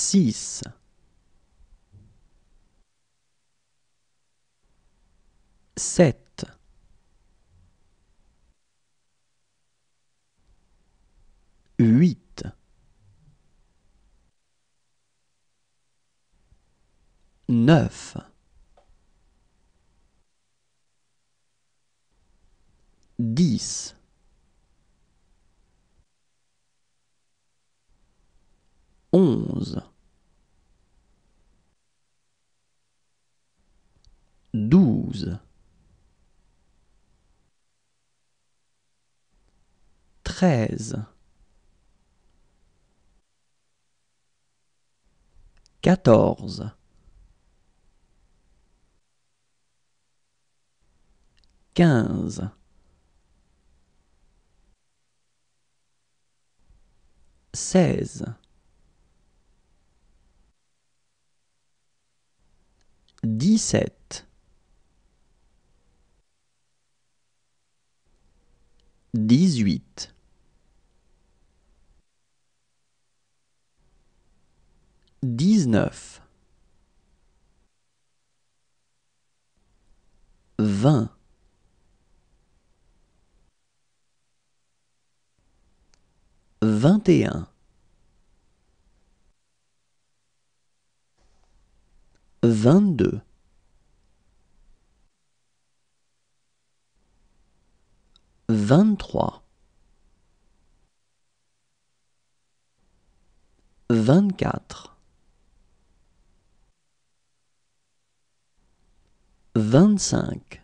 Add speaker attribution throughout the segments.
Speaker 1: six. Sept. Huit. Neuf. Dix. 11. 12. 13. 14. 15. 16. 17 18 19 20 21 22. 23 24, 25,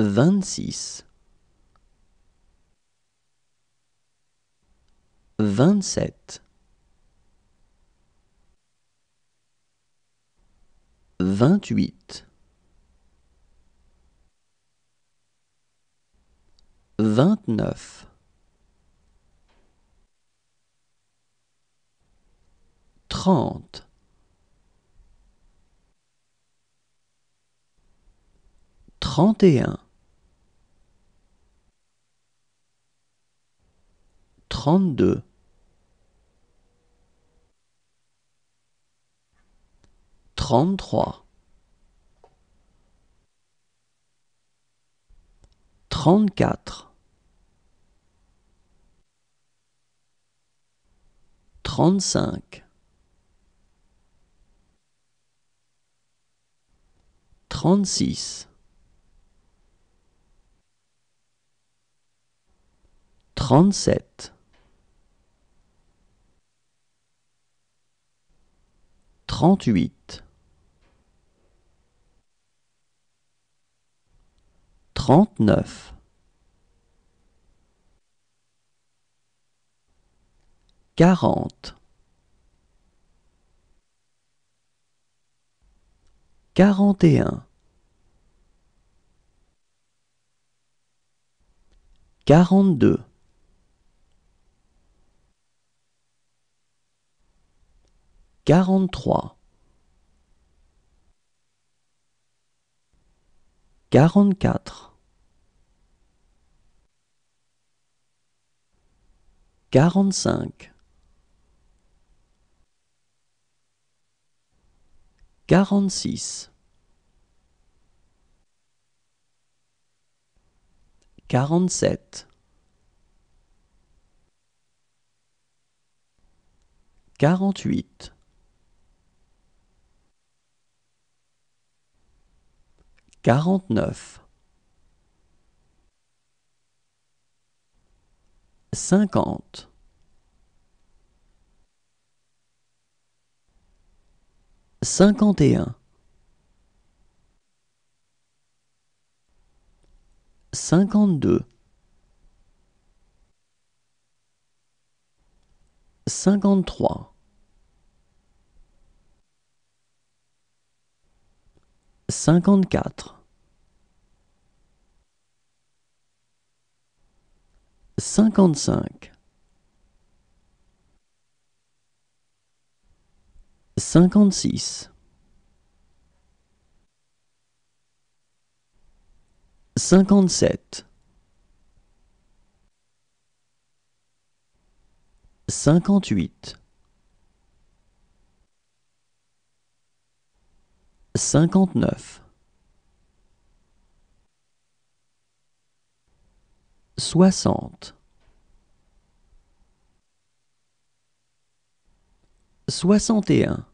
Speaker 1: 26, 27, 28 29 30 31 32 33 34 35 36 37 38 39 40 41 42 43 44 Quarante-cinq. Quarante-six. Quarante-sept. Quarante-huit. Quarante-neuf. cinquante. Cinquante et un. Cinquante-deux. Cinquante-trois. Cinquante-quatre. 55 56 57 58 59 60. 61.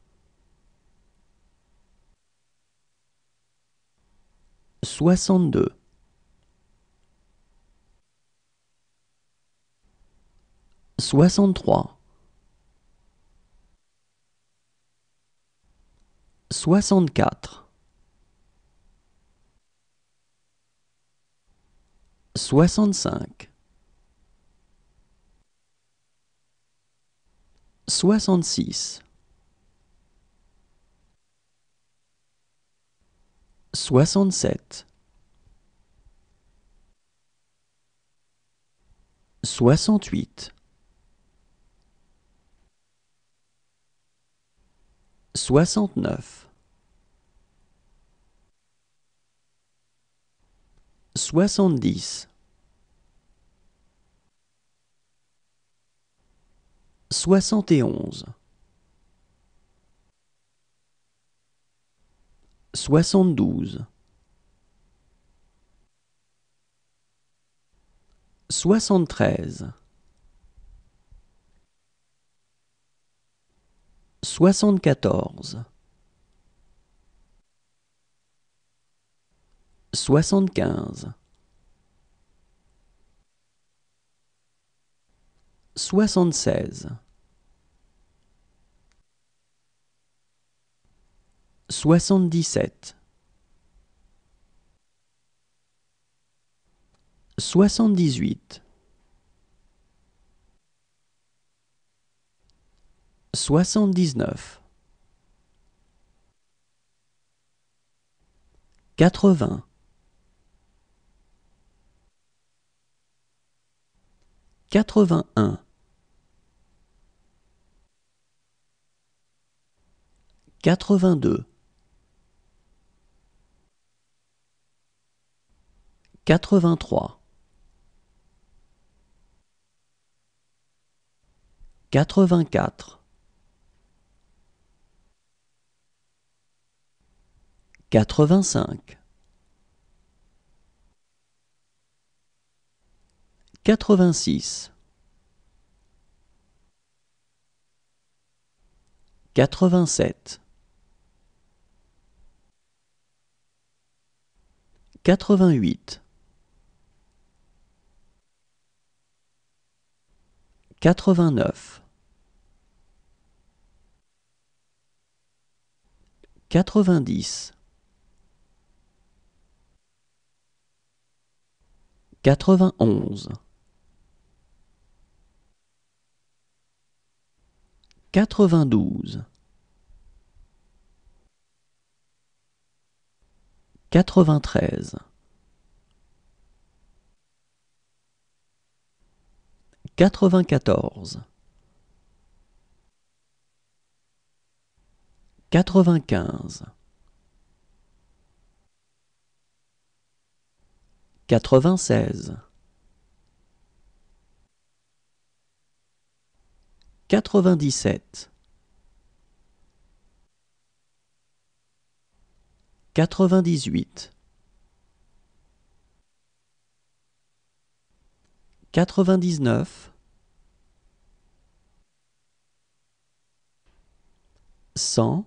Speaker 1: 62. 63. 64. 65 66 67 68 69 70 71 72 73 74 soixante-quinze, soixante-seize, soixante-dix-sept, soixante-dix-huit, soixante-dix-neuf. quatre vingt 81 82 83 84 85 Quatre-vingt-six. Quatre-vingt-sept. Quatre-vingt-huit. Quatre-vingt-neuf. Quatre-vingt-dix. Quatre-vingt-onze. 92 93 94 95 96 Quatre-vingt-dix-sept. Quatre-vingt-dix-huit. Quatre-vingt-dix-neuf. Cent.